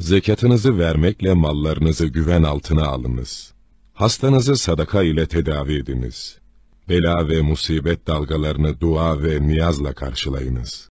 Zekatınızı vermekle mallarınızı güven altına alınız. Hastanızı sadaka ile tedavi ediniz. Bela ve musibet dalgalarını dua ve niyazla karşılayınız.